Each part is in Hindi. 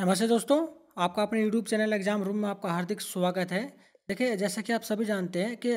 नमस्ते दोस्तों आपका अपने यूट्यूब चैनल एग्जाम रूम में आपका हार्दिक स्वागत है देखिए जैसा कि आप सभी जानते हैं कि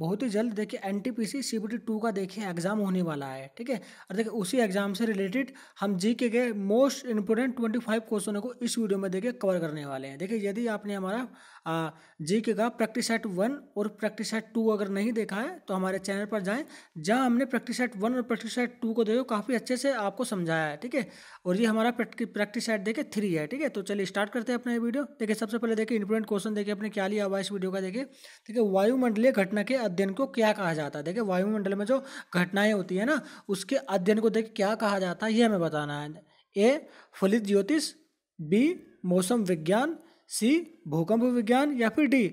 बहुत ही जल्द देखिए N T P C C B T two का देखिए एग्जाम होने वाला है ठीक है और देखिए उसी एग्जाम से रिलेटेड हम जी के गए मोस्ट इंपोर्टेंट ट्वेंटी फाइव क्वेश्चनों को इस वीडियो में देखिए कवर करने वाले हैं देखिए यदि आपने हमारा जी के का प्रैक्टिस सेट वन और प्रैक्टिस सेट टू अगर नहीं देखा है तो हमारे चैनल पर जाएँ जहाँ हमने प्रैक्टिस सेट वन और प्रैक्टिस सेट टू को देखो काफ़ी अच्छे से आपको समझाया है ठीक है और ये हमारा प्रैक्टिस सेट देखिए थ्री है ठीक है तो चलिए स्टार्ट करते हैं अपना वीडियो देखिए सबसे पहले देखिए इंपोर्टेंट क्वेश्चन देखिए अपने क्या लिया हुआ इस वीडियो का देखिए देखिए वायुमंडलीय घटना के अध्ययन को क्या कहा जाता है देखिए वायुमंडल में जो घटनाएं होती है ना उसके अध्ययन को देख क्या कहा जाता है ये हमें बताना है ए फलित ज्योतिष बी मौसम विज्ञान सी भूकंप विज्ञान या फिर डी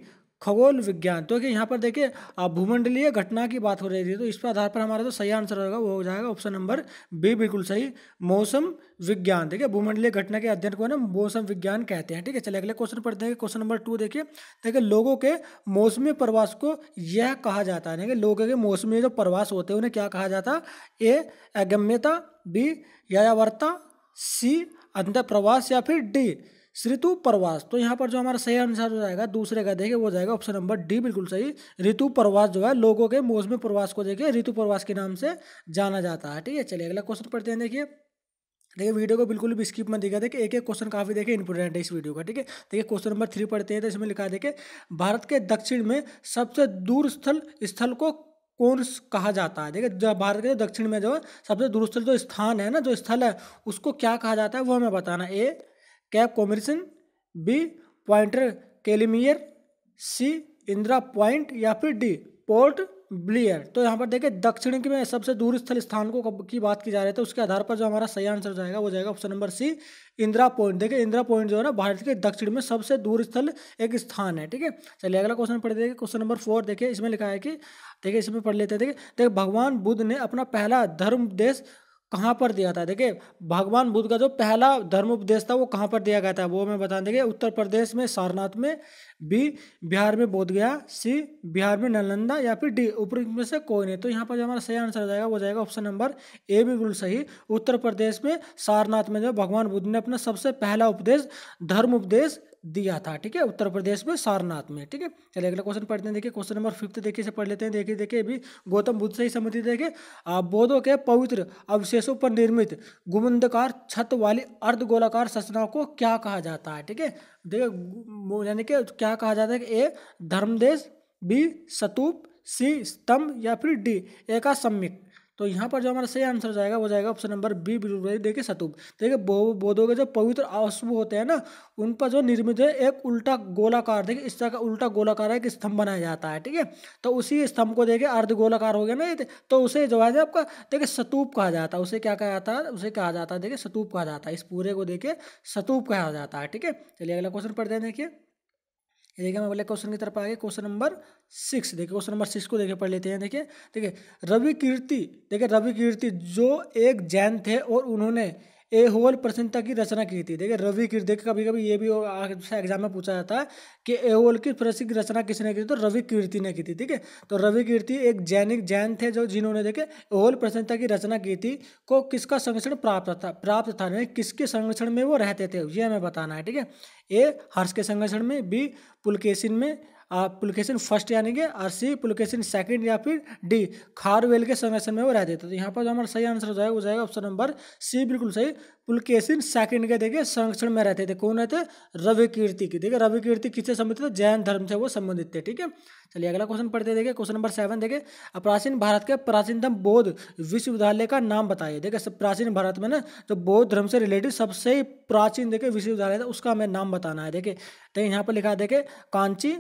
खगोल विज्ञान तो देखिए यहाँ पर देखिए भूमंडलीय घटना की बात हो रही थी तो इस पर आधार पर हमारा जो तो सही आंसर होगा वो हो जाएगा ऑप्शन नंबर बी बिल्कुल सही मौसम विज्ञान देखिए भूमंडलीय घटना के अध्ययन को ना मौसम विज्ञान कहते हैं ठीक है चले अगले क्वेश्चन पढ़ते हैं क्वेश्चन नंबर टू देखिए देखिए लोगों के मौसमी प्रवास को यह कहा जाता है देखिए लोगों के मौसमी जो प्रवास होते हैं उन्हें क्या कहा जाता ए अगम्यता बी यावरता सी अंत प्रवास या फिर डी ऋतु प्रवास तो यहाँ पर जो हमारा सही आंसर हो जाएगा दूसरे का देखिए वो जाएगा ऑप्शन नंबर डी बिल्कुल सही ऋतु प्रवास जो है लोगों के मौसमी प्रवास को देखिए ऋतु प्रवास के नाम से जाना जाता है ठीक है चलिए अगला क्वेश्चन पढ़ते हैं देखिए देखिए वीडियो को बिल्कुल भी स्किप मत दिखा देखिए एक एक क्वेश्चन काफ़ी देखिए इंपोर्टेंट है इस वीडियो का ठीक है देखिए क्वेश्चन नंबर थ्री पढ़ते हैं तो इसमें लिखा देखे देखिए भारत के दक्षिण में सबसे दूर स्थल स्थल को कौन कहा जाता है देखिए भारत के दक्षिण में जो है सबसे दूरस्थल जो स्थान है ना जो स्थल है उसको क्या कहा जाता है वो हमें बताना A Cape Comorin B point Calimere C Indira point या फिर डी पोर्ट ब्लियर तो यहाँ पर देखिए दक्षिण के में सबसे दूर स्थल स्थान को की बात की जा रही है तो उसके आधार पर जो हमारा सही आंसर जाएगा वो जाएगा option number C Indira point देखिए इंदिरा पॉइंट जो है ना भारत के दक्षिण में सबसे दूर स्थल एक स्थान है ठीक है चलिए अगला क्वेश्चन पढ़ देखिए क्वेश्चन नंबर फोर देखिए इसमें लिखा है कि देखिए इसमें पढ़ लेते हैं देखिए देखिए भगवान बुद्ध ने अपना पहला धर्म देश कहाँ पर दिया था देखिए भगवान बुद्ध का जो पहला धर्म उपदेश था वो कहाँ पर दिया गया था वो मैं बता देंगे उत्तर प्रदेश में सारनाथ में बी बिहार में बोध गया सी बिहार में नालंदा या फिर डी ऊपर में से कोई नहीं तो यहाँ पर जो हमारा सही आंसर आ जाएगा वो जाएगा ऑप्शन नंबर ए बिल्कुल सही उत्तर प्रदेश में सारनाथ में जो भगवान बुद्ध ने अपना सबसे पहला उपदेश धर्म उपदेश दिया था ठीक है उत्तर प्रदेश में सारनाथ में ठीक है चलिए अगला क्वेश्चन पढ़ते हैं देखिए क्वेश्चन नंबर फिफ्थ देखिए से पढ़ लेते हैं देखिए देखिए अभी गौतम बुद्ध से ही संबंधित देखिए बौद्धों के पवित्र अवशेषों पर निर्मित गुमंदकार छत वाली अर्ध गोलाकार संरचनाओं को क्या कहा जाता है ठीक है देखिए यानी कि क्या कहा जाता है कि ए धर्मदेश बी सतूप सी स्तंभ या फिर डी एका सम्यक तो यहाँ पर जो हमारा सही आंसर जाएगा वो जाएगा ऑप्शन नंबर बी बिल्कुल देखिए सतुप देखिए बोधों के जो पवित्र अश्व होते हैं ना उन पर जो निर्मित है एक उल्टा गोलाकार देखिए इस तरह का उल्टा गोलाकार एक स्तंभ बनाया जाता है ठीक है तो उसी स्तंभ को देखिए अर्ध गोलाकार हो गया ना तो, तो उसे जो है आपका देखिए सतूप कहा जाता है उसे क्या कहा जाता है उसे कहा जाता है देखिए सतूप कहा जाता है इस पूरे को देखिए सतूप कहा जाता है ठीक है चलिए अगला क्वेश्चन पढ़ते हैं देखिए ये देखिए हम अगले क्वेश्चन की तरफ आ गए क्वेश्चन नंबर सिक्स देखिए क्वेश्चन नंबर सिक्स को देखे पढ़ लेते हैं देखिए देखिए रवि कीर्ति देखिए रवि कीर्ति जो एक जैन थे और उन्होंने ए होल प्रसन्नता की रचना की थी देखिए रवि कीर्ति देखिए कभी कभी ये भी एग्जाम में पूछा जाता है कि ए होल की प्रसिद्ध रचना किसने की थी तो रवि कीर्ति ने की थी ठीक है तो रवि कीर्ति एक जैनिक जैन थे जो जिन्होंने देखे होल प्रसन्नता की रचना की थी को किसका संरक्षण प्राप्त था प्राप्त था नहीं किसके संरक्षण में वो रहते थे ये हमें बताना है ठीक है ए हर्ष के संरक्षण में बी पुलकेशिन में पुलकेशन फर्स्ट यानी कि और सी पुलकेशन सेकंड या फिर डी खारवेल के समय समय वो रहते थे तो यहाँ पर जो हमारा सही आंसर जाएगा वो जाएगा ऑप्शन नंबर सी बिल्कुल सही पुलकेशन सेकंड के देखिए संरक्षण में रहते थे कौन रहते रवि कीर्ति की देखिए रवि कीर्ति किससे संबंधित थे जैन धर्म से वो संबंधित थे ठीक है चलिए अगला क्वेश्चन पढ़ते देखिए क्वेश्चन नंबर सेवन देखिए प्राचीन भारत के प्राचीनतम बौद्ध विश्वविद्यालय का नाम बताइए देखिए प्राचीन भारत में ना जो बौद्ध धर्म से रिलेटेड सबसे प्राचीन देखिए विश्वविद्यालय था उसका हमें नाम बताना है देखिए तो यहाँ पर लिखा है देखिए कांची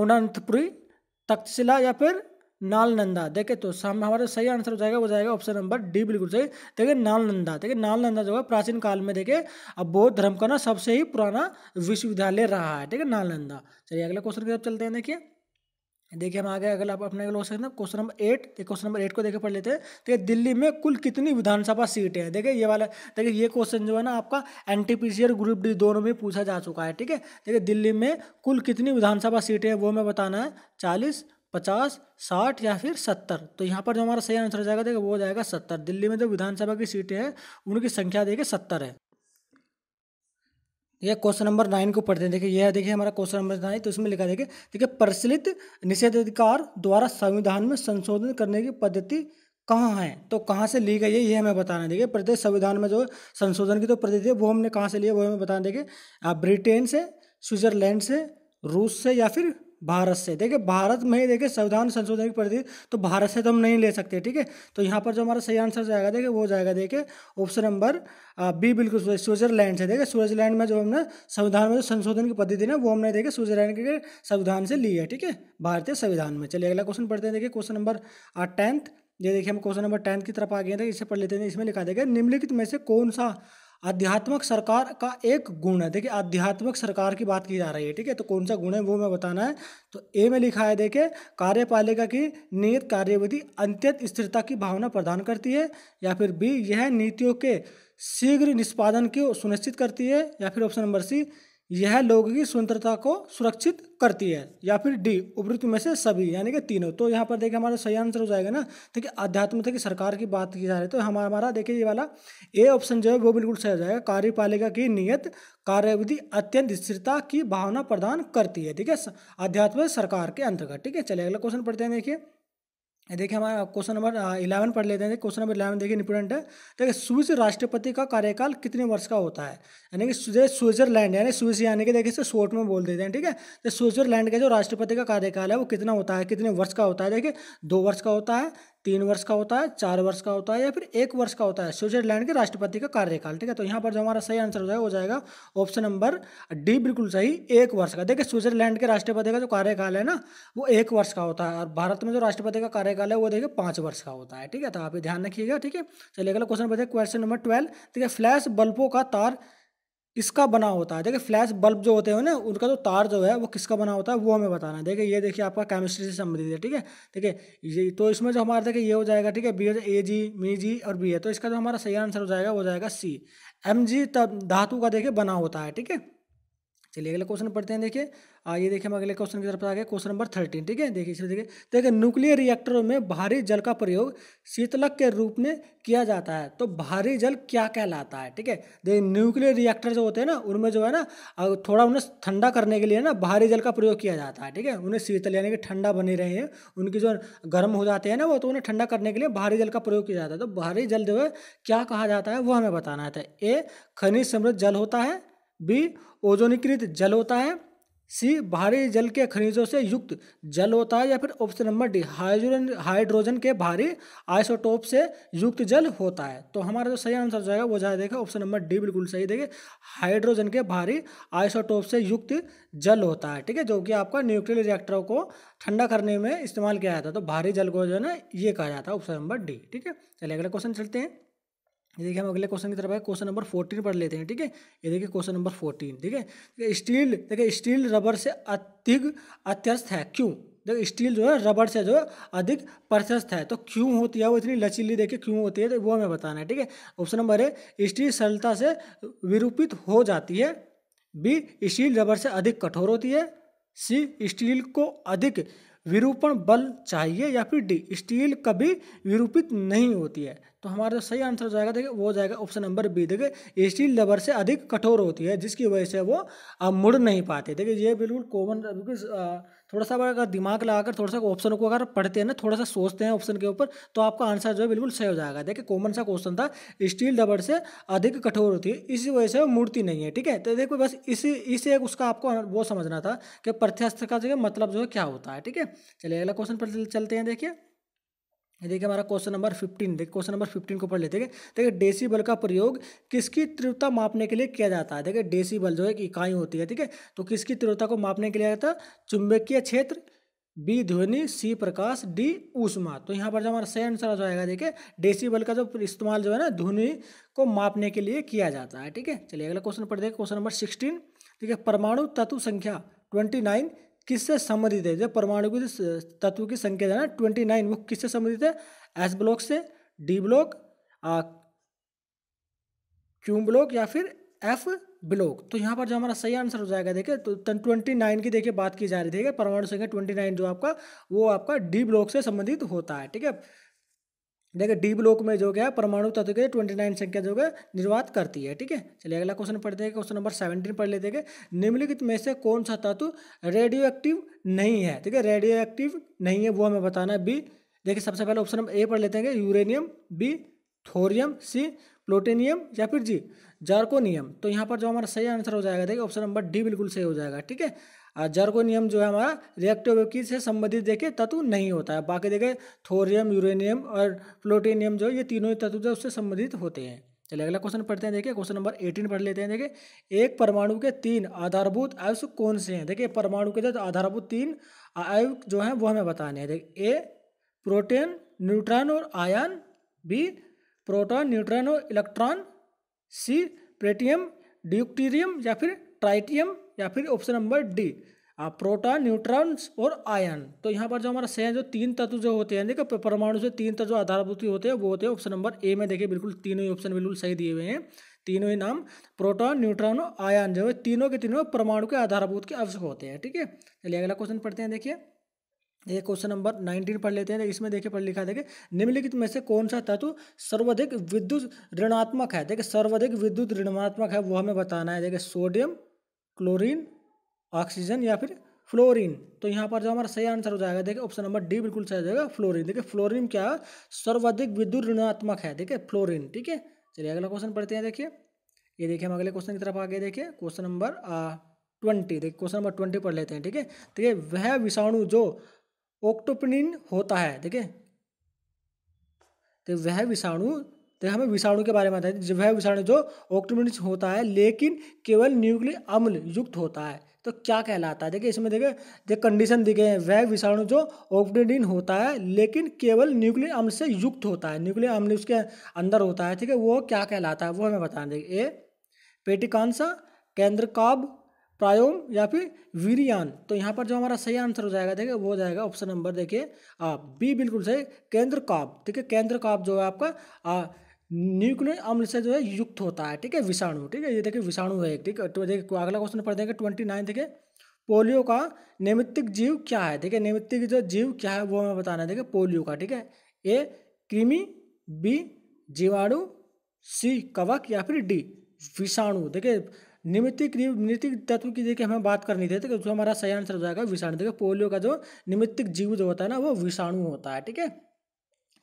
ओनानंतपुरी तक्षशिला या फिर नालनंदा देखे तो सामने हमारा सही आंसर हो जाएगा वो जाएगा ऑप्शन नंबर डी बिल्कुल सही देखिए नालनंदा देखिए नालनंदा जो है प्राचीन काल में देखिए अब बौद्ध धर्म का ना सबसे ही पुराना विश्वविद्यालय रहा है ठीक है नालनंदा चलिए अगले क्वेश्चन की तरफ चलते हैं देखिए देखिए हम आगे अगर आप अपने लोग सकते हैं क्वेश्चन नंबर एट देखिए क्वेश्चन नंबर एट को देखे पढ़ लेते हैं देखिए तो दिल्ली में कुल कितनी विधानसभा सीटें हैं देखिए ये वाला देखिए ये क्वेश्चन जो है ना आपका एन टी पी सी और ग्रुप डी दोनों में पूछा जा चुका है ठीक है देखिए दिल्ली में कुल कितनी विधानसभा सीटें हैं वो हमें बताना है चालीस पचास साठ या फिर सत्तर तो यहाँ पर जो हमारा सही आंसर हो जाएगा देखिए वो हो जाएगा सत्तर दिल्ली में जो विधानसभा की सीटें हैं उनकी संख्या देखिए सत्तर है ये क्वेश्चन नंबर नाइन को पढ़ते हैं देखिए यह देखिए हमारा क्वेश्चन नंबर नाइन तो इसमें लिखा देखिए देखिए प्रचलित निषेधाधिकार द्वारा संविधान में संशोधन करने की पद्धति कहाँ है तो कहाँ से ली गई है ये हमें बताना है देखिए प्रत्येक संविधान में जो संशोधन की तो पद्धति है वो हमने कहाँ से लिया वो हमें बताना देखिए ब्रिटेन से स्विट्जरलैंड से रूस से या फिर भारत से देखिए भारत में ही देखिए संविधान संशोधन की प्रति तो भारत से तो हम नहीं ले सकते ठीक है तो यहाँ पर जो हमारा सही आंसर जाएगा देखिए वो जाएगा देखिए ऑप्शन नंबर बी बिल्कुल स्विट्जरलैंड से देखिए स्विट्जरलैंड में जो हमने संविधान में जो संशोधन की पद्धति ना वो हमने देखिए स्विट्जरलैंड के संविधान से ली है ठीक है भारतीय संविधान में चलिए अगला क्वेश्चन पढ़ते हैं देखिए क्वेश्चन नंबर टेंथ ये देखिए हम क्वेश्चन नंबर टेंथ की तरफ आ गए थे इसे पढ़ लेते हैं इसमें लिखा देगा निम्नलिखित में से कौन सा आध्यात्मिक सरकार का एक गुण है देखिए आध्यात्मिक सरकार की बात की जा रही है ठीक है तो कौन सा गुण है वो मैं बताना है तो ए में लिखा है देखिए कार्यपालिका की नियत कार्यविधि अंत्यत स्थिरता की भावना प्रदान करती है या फिर बी यह नीतियों के शीघ्र निष्पादन को सुनिश्चित करती है या फिर ऑप्शन नंबर सी यह लोगों की स्वतंत्रता को सुरक्षित करती है या फिर डी उपयुक्त में से सभी यानी कि तीनों तो यहाँ पर देखिए हमारा सही आंसर हो जाएगा ना देखिए आध्यात्मिकता की सरकार की बात की जा रही है तो हमारा हमारा देखिए ये वाला ए ऑप्शन जो है वो बिल्कुल सही हो जाएगा कार्यपालिका की नियत कार्यविधि अत्यंत स्थिरता की भावना प्रदान करती है ठीक है आध्यात्मिक सरकार के अंतर्गत ठीक है चलिए अगला क्वेश्चन पढ़ते हैं देखिए देखिए हमारा क्वेश्चन नंबर इलेवन पढ़ लेते हैं क्वेश्चन नंबर इलेवन देखिए इंपोर्टेंट है देखिए स्विस राष्ट्रपति का कार्यकाल कितने वर्ष का होता है यानी कि स्विट्जरलैंड यानी स्विस यानी कि देखिए इसे शॉर्ट में बोल देते हैं ठीक है तो स्विट्जरलैंड का जो राष्ट्रपति का कार्यकाल है वो कितना होता है कितने वर्ष का होता है देखिए दो वर्ष का होता है तीन वर्ष का होता है चार वर्ष का होता है या फिर एक वर्ष का होता है स्विट्जरलैंड के राष्ट्रपति का कार्यकाल ठीक है तो यहाँ पर जो हमारा सही आंसर हो जाएगा वो जाएगा ऑप्शन नंबर डी बिल्कुल सही एक वर्ष का देखिए स्विट्जरलैंड के राष्ट्रपति का जो कार्यकाल है ना वो एक वर्ष का होता है और भारत में जो राष्ट्रपति का कार्यकाल है वो देखिए पाँच वर्ष का होता है ठीक है तो आप ध्यान रखिएगा ठीक है चलिए अगला क्वेश्चन बताइए क्वेश्चन नंबर ट्वेल्व ठीक है फ्लैश बल्बों का तार किसका बना होता है देखिए फ्लैश बल्ब जो होते हैं ना उनका जो तार जो है वो किसका बना होता है वो हमें बताना है देखिए ये देखिए आपका केमिस्ट्री से संबंधित है ठीक है देखिए ये तो इसमें जो हमारा देखिए ये हो जाएगा ठीक है बी हो जाए ए जी मी जी और बी है तो इसका जो हमारा सही आंसर हो जाएगा वो जाएगा सी एम जी तब धातु का देखिए बना होता है ठीक है चलिए अगला क्वेश्चन पढ़ते हैं देखिए आइए देखिए हम अगले क्वेश्चन की तरफ आ गए क्वेश्चन नंबर थर्टीन ठीक है देखिए इसलिए देखिए तो देखिए न्यूक्लियर रिएक्टरों में भारी जल का प्रयोग शीतलक के रूप में किया जाता है तो भारी जल क्या कहलाता है ठीक है देखिए न्यूक्लियर रिएक्टर जो होते हैं ना उनमें जो है ना थोड़ा उन्हें ठंडा करने के लिए ना भारी जल का प्रयोग किया जाता है ठीक है उन्हें शीतल यानी कि ठंडा बने रहे हैं उनकी जो गर्म हो जाते हैं ना वो तो उन्हें ठंडा करने के लिए भारी जल का प्रयोग किया जाता है तो भारी जल जो है क्या कहा जाता है वो हमें बताना है तो ए खनिज समृद्ध जल होता है बी ओजोनीकृत जल होता है सी भारी जल के खनिजों से युक्त जल होता है या फिर option number D hydrogen hydrogen के भारी आइसोटोप से युक्त जल होता है तो हमारा जो सही आंसर जाएगा वो जाए देखा ऑप्शन नंबर डी बिल्कुल सही देखिए हाइड्रोजन के भारी आइसोटोप से युक्त जल होता है ठीक है जो कि आपका न्यूक्लियर रिएक्टरों को ठंडा करने में इस्तेमाल किया जाता है तो भारी जल को जो है ना ये कहा जाता है ऑप्शन नंबर डी ठीक है चलिए अगला क्वेश्चन चलते हैं ये देखिए हम अगले क्वेश्चन की तरफ है क्वेश्चन नंबर फोर्टीन पढ़ लेते हैं ठीक है ये देखिए क्वेश्चन नंबर फोर्टीन ठीक है स्टील देखिए स्टील रबर से अधिक अत्यस्त है क्यों देखिए स्टील जो है रबर से जो है अधिक प्रशस्त है तो क्यों होती है वो इतनी लचीली देखिए क्यों होती है तो वो हमें बताना है ठीक है ऑप्शन नंबर ए स्टील सरलता से विरूपित हो जाती है बी स्टील रबर से अधिक कठोर होती है सी स्टील को अधिक विरूपण बल चाहिए या फिर डी स्टील कभी विरूपित नहीं होती है तो हमारा जो सही आंसर हो जाएगा देखिए वो जाएगा ऑप्शन नंबर बी देखिए स्टील लबर से अधिक कठोर होती है जिसकी वजह से वो मुड़ नहीं पाते देखिए ये बिल्कुल कॉमन बिल्कुल थोड़ा सा अगर दिमाग लगाकर थोड़ा सा ऑप्शन को अगर पढ़ते हैं ना थोड़ा सा सोचते हैं ऑप्शन के ऊपर तो आपका आंसर जो है बिल्कुल सही हो जाएगा देखिए कॉमन सा क्वेश्चन था स्टील दबड़ से अधिक कठोर होती है इसी वजह से वो मूर्ति नहीं है ठीक है तो देखो बस इसी इसे एक उसका आपको वो समझना था कि प्रत्यस्थ का जो मतलब जो है क्या होता है ठीक है चलिए अगला क्वेश्चन पर चलते हैं देखिए देखिए हमारा क्वेश्चन नंबर फिफ्टीन देखिए क्वेश्चन नंबर फिफ्टीन को पढ़ लेते हैं देखिए डेसीबल का प्रयोग किसकी तीव्रता मापने के लिए किया जाता है देखिए डेसीबल जो है एक इकाई होती है ठीक है तो किसकी तीव्रता को मापने के लिए जाता है चुंबकीय क्षेत्र बी ध्वनि सी प्रकाश डी ऊष्मा तो यहाँ पर जो हमारा सही आंसर जो आएगा देखिए डेसीबल का जो इस्तेमाल जो है ना ध्वनि को मापने के लिए किया जाता है ठीक है चलिए अगला क्वेश्चन पढ़ देखिए क्वेश्चन नंबर सिक्सटीन ठीक है परमाणु तत्व संख्या ट्वेंटी नाइन किससे संबंधित है जो परमाणु के तत्व की संख्या है ना ट्वेंटी नाइन वो किससे संबंधित है एस ब्लॉक से डी ब्लॉक क्यू ब्लॉक या फिर एफ ब्लॉक तो यहाँ पर जो हमारा सही आंसर हो जाएगा देखिए तो ट्वेंटी नाइन की देखिए बात की जा रही थी परमाणु संख्या ट्वेंटी नाइन जो आपका वो आपका डी ब्लॉक से संबंधित होता है ठीक है देखिए डी ब्लॉक में जो क्या परमाणु तत्व के ट्वेंटी नाइन संख्या जो है निर्वात करती है ठीक है चलिए अगला क्वेश्चन पढ़ते हैं क्वेश्चन नंबर सेवेंटीन पढ़ लेते हैं निम्नलिखित में से कौन सा तत्व रेडियो एक्टिव नहीं है ठीक है रेडियो एक्टिव नहीं है वो हमें बताना है बी देखिए सबसे पहले ऑप्शन नंबर ए पढ़ लेते हैं uranium B thorium C plutonium या फिर जी जार्कोनियम तो यहाँ पर जो हमारा सही आंसर हो जाएगा देखिए ऑप्शन नंबर डी बिल्कुल सही हो जाएगा ठीक है जर्गोनियम जो है हमारा रिएक्टिविटी से संबंधित देखिए तत्व नहीं होता है बाकी देखे थोरियम यूरेनियम और प्लोटेनियम जो ये तीनों ही तत्व जो उससे संबंधित होते हैं चलिए अगला क्वेश्चन पढ़ते हैं देखिए क्वेश्चन नंबर एटीन पढ़ लेते हैं देखिए एक परमाणु के तीन आधारभूत आयुष कौन से हैं देखिए परमाणु के जो आधारभूत तीन आयु जो हैं वो हमें बताने हैं देखिए ए प्रोटीन न्यूट्रॉन और आयन बी प्रोटॉन न्यूट्रॉन और इलेक्ट्रॉन सी प्लेटियम ड्यूक्टीरियम या फिर ट्राइटियम या फिर option number D proton neutrons और आयन तो यहाँ पर जो हमारा सह जो तीन तत्व जो होते हैं देखो परमाणु से तीन तत्व आधारभूत होते हैं वो होते हैं ऑप्शन नंबर ए में देखिए बिल्कुल तीनों ही ऑप्शन बिल्कुल सही दिए हुए हैं तीनों ही नाम प्रोटॉन न्यूट्रॉन और आयन जो है तीनों के तीनों परमाणु के आधारभूत के अवश्य होते हैं ठीक है चलिए अगला क्वेश्चन पढ़ते हैं देखिए ये क्वेश्चन नंबर नाइनटीन पढ़ लेते हैं इसमें देखिए पढ़ लिखा देखिए निम्नलिखित में से कौन सा तत्व सर्वाधिक विद्युत ऋणात्मक है देखिए सर्वाधिक विद्युत ऋणात्मक है वो हमें बताना है देखिए सोडियम क्लोरीन ऑक्सीजन या फिर फ्लोरीन तो यहाँ पर जो हमारा सही आंसर हो जाएगा देखिए ऑप्शन नंबर डी बिल्कुल सही हो जाएगा फ्लोरीन देखिए फ्लोरीन क्या सर्वाधिक विद्युत ऋणात्मक है देखिए फ्लोरीन ठीक है चलिए अगला क्वेश्चन पढ़ते हैं देखिए ये देखिए हम अगले क्वेश्चन की तरफ आ गए देखिए क्वेश्चन नंबर ट्वेंटी देखिए क्वेश्चन नंबर ट्वेंटी पढ़ लेते हैं ठीक है देखिए वह विषाणु जो ओक्टोपिन होता है देखिए तो वह विषाणु तो हमें विषाणु के बारे में बताया जो है विषाणु जो ऑक्टोमिन होता है लेकिन केवल न्यूक्लिक अम्ल युक्त होता है तो क्या कहलाता है देखिए इसमें देखिए जो कंडीशन दिखे हैं वह विषाणु जो ऑक्टोडिन होता है लेकिन केवल न्यूक्लियर अम्ल से युक्त होता है न्यूक्लियर अम्ल उसके अंदर होता है ठीक है वो क्या कहलाता है वो हमें बताना देखिए ए पेटिकांसा काब प्रायोम या फिर वीरियान तो यहाँ पर जो हमारा सही आंसर हो जाएगा देखिए वो हो जाएगा ऑप्शन नंबर देखिए आप बी बिल्कुल सही केंद्र काब ठीक है केंद्र काब जो है आपका आ, न्यूक्लियर से जो है युक्त होता है ठीक है विषाणु ठीक है ये देखिए विषाणु है ठीक है तो देखिए अगला क्वेश्चन पढ़ देंगे ट्वेंटी नाइन देखिए पोलियो का नैमित्तिक जीव क्या है देखिए नैमित्तिक जो जीव क्या है वो हमें बताना है देखिए पोलियो का ठीक है ए कृमि बी जीवाणु सी कवक या फिर डी विषाणु देखिए निमित्तिक नीतिक तत्व की देखिए हमें बात करनी थी तो जो हमारा सही आंसर हो जाएगा विषाणु देखिए पोलियो का जो निमित्तिक जीव जो होता है ना वो विषाणु होता है ठीक है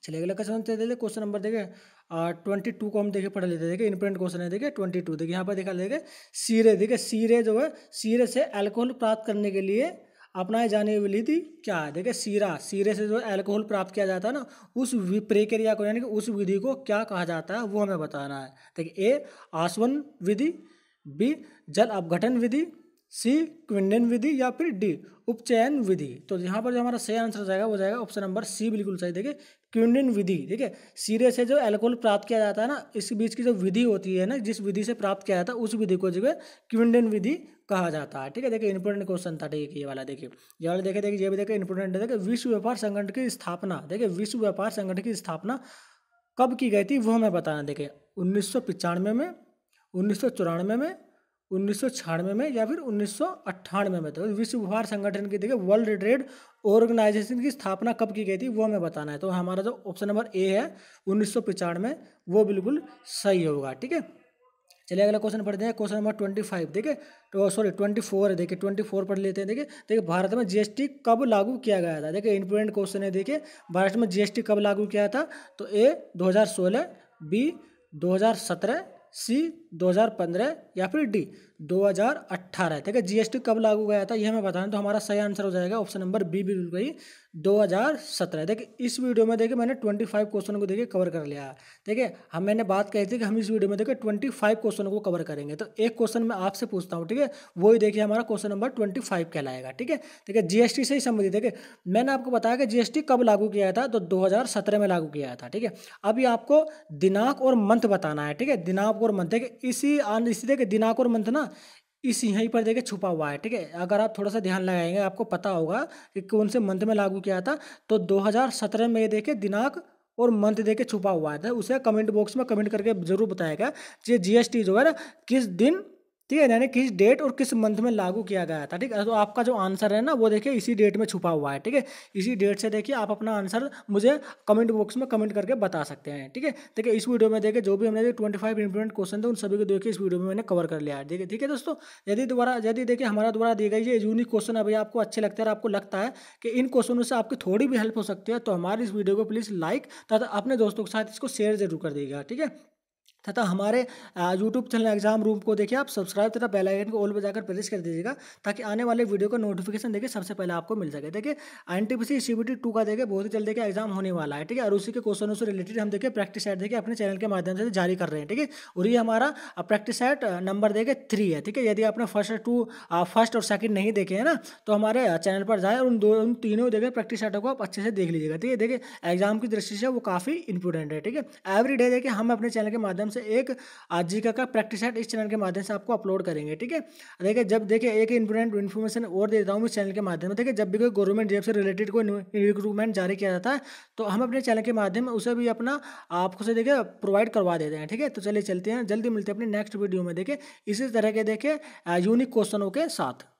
चलिए अगला क्वेश्चन चलते देखिए क्वेश्चन नंबर देखिए ट्वेंटी टू को हम देखिए पढ़ लेते देखिए इंपोर्टेंट क्वेश्चन है देखिए ट्वेंटी टू देखिए यहाँ पर देखा देखिए सीरे देखिए सीरे जो है सीरे से अल्कोहल प्राप्त करने के लिए अपनाए जाने वाली थी क्या है देखिए सीरा सीरे से जो अल्कोहल प्राप्त किया जाता है ना उस प्रक्रिया को यानी कि उस विधि को क्या कहा जाता है वो हमें बताना है देखिए ए आसवन विधि बी जल अपघटन विधि सी क्विंडन विधि या फिर डी उपचयन विधि तो यहाँ पर जो हमारा सही आंसर जाएगा वो जाएगा ऑप्शन नंबर सी बिल्कुल सही देखिए क्विंडन विधि ठीक है सिरे से जो एल्कोहल प्राप्त किया जाता है ना इस बीच की जो विधि होती है ना जिस विधि से प्राप्त किया जाता है उस विधि को जो है क्विंडन विधि कहा जाता है ठीक है देखिए इंपोर्टेंट क्वेश्चन था ठीक है ये वाला देखिए ये वाला देखिए देखिए ये भी देखिए इंपोर्टेंट देखिए विश्व व्यापार संगठन की स्थापना देखिए विश्व व्यापार संगठन की स्थापना कब की गई थी वो हमें बताना देखिए उन्नीस में उन्नीस में उन्नीस में या फिर उन्नीस में तो विश्व व्यापार संगठन की देखिए वर्ल्ड ट्रेड ऑर्गेनाइजेशन की स्थापना कब की गई थी वो हमें बताना है तो हमारा जो ऑप्शन नंबर ए है उन्नीस में वो बिल्कुल सही होगा ठीक है चलिए अगला क्वेश्चन पढ़ते हैं क्वेश्चन नंबर ट्वेंटी फाइव देखिए तो सॉरी ट्वेंटी फोर है देखिए ट्वेंटी फोर पढ़ लेते हैं देखिए देखिए भारत में जीएसटी कब लागू किया गया था देखिए इंपोर्टेंट क्वेश्चन है देखिए भारत में जीएसटी कब लागू किया था तो ए 2016 बी 2017 सी 2015 या फिर डी 2018 ठीक है जीएसटी कब लागू गया था यह हमें बताना तो हमारा सही आंसर हो जाएगा ऑप्शन नंबर बी बिल्कुल गई सत्रह देखिए इस वीडियो में देखिए मैंने 25 क्वेश्चन को देखिए कवर कर लिया ठीक है हम मैंने बात कही थी कि हम इस वीडियो में देखिए 25 क्वेश्चन को कवर करेंगे तो एक क्वेश्चन मैं आपसे पूछता हूँ ठीक है वही देखिए हमारा क्वेश्चन नंबर फाइव कहलाएगा ठीक है ठीक है जीएसटी से ही संबंधित देखिए मैंने आपको बताया कि जीएसटी कब लागू किया था तो दो में लागू किया था ठीक है अभी आपको दिनांक और मंथ बताना है ठीक है दिनांक और मंथ देखिए इसी इसी देखिए दिनांक और मंथ ना इस यहीं पर देखिए छुपा हुआ है ठीक है अगर आप थोड़ा सा ध्यान लगाएंगे आपको पता होगा कि कौन से मंथ में लागू किया था तो 2017 में ये देखिए दिनांक और मंथ देखे छुपा हुआ था तो उसे कमेंट बॉक्स में कमेंट करके जरूर बताएगा कि जीएसटी जो है ना किस दिन ठीक है यानी किस डेट और किस मंथ में लागू किया गया था ठीक है तो आपका जो आंसर है ना वो देखिए इसी डेट में छुपा हुआ है ठीक है इसी डेट से देखिए आप अपना आंसर मुझे कमेंट बॉक्स में कमेंट करके बता सकते हैं ठीक है ठीक है इस वीडियो में देखिए जो भी हमने ट्वेंटी फाइव इंपोर्टेंट क्वेश्चन थे उन सभी को देखिए इस वीडियो में मैंने कवर कर लिया है देखिए ठीक है दोस्तों यदि द्वारा यदि देखिए हमारा द्वारा दिए गए ये यूनिक क्वेश्चन अभी आपको अच्छे लगते हैं आपको लगता है कि इन क्वेश्चनों से आपकी थोड़ी भी हेल्प हो सकती है तो हमारे इस वीडियो को प्लीज़ लाइक तथा अपने दोस्तों के साथ इसको शेयर जरूर कर देगा ठीक है तथा हमारे यूट्यूब चैनल एग्जाम रूम को देखिए आप सब्सक्राइब तथा बेल आइकन को ऑल जाकर प्रेस कर दीजिएगा ताकि आने वाले वीडियो का नोटिफिकेशन देखिए सबसे पहले आपको मिल सके देखिए एन टी पी टू का देखिए बहुत ही जल्द देखिए एग्जाम होने वाला है ठीक है और उसी के क्वेश्चनों से रिलेटेड हम देखिए प्रैक्टिस सेट देखिए अपने चैनल के माध्यम से जारी कर रहे हैं ठीक है और ये हमारा प्रैक्टिस सेट नंबर देखिए थ्री है ठीक है यदि आपने फर्स्ट टू फर्स्ट और सेकंड नहीं देखे हैं ना तो हमारे चैनल पर जाए और उन दो उन तीनों देखिए प्रैक्टिस सेटों को आप अच्छे से देख लीजिएगा ठीक है देखिए एग्जाम की दृष्टि से वो काफ़ी इंपोर्टेंट है ठीक है एवरी डे देखिए हम अपने चैनल के माध्यम से एक आजीविका का प्रैक्टिस सेट इस चैनल के माध्यम से आपको अपलोड करेंगे ठीक है देखिए जब देखिए एक इंपोर्टेंट इन्फॉर्मेशन और दे देता हूँ इस चैनल के माध्यम में देखिए जब भी कोई गवर्नमेंट जॉब से रिलेटेड कोई रिक्रूटमेंट जारी किया जाता है तो हम अपने चैनल के माध्यम में उसे भी अपना आपको से देखिए प्रोवाइड करवा देते हैं ठीक है तो चलिए चलते हैं जल्दी मिलते हैं अपने नेक्स्ट वीडियो में देखिए इसी तरह के देखिए यूनिक क्वेश्चनों के साथ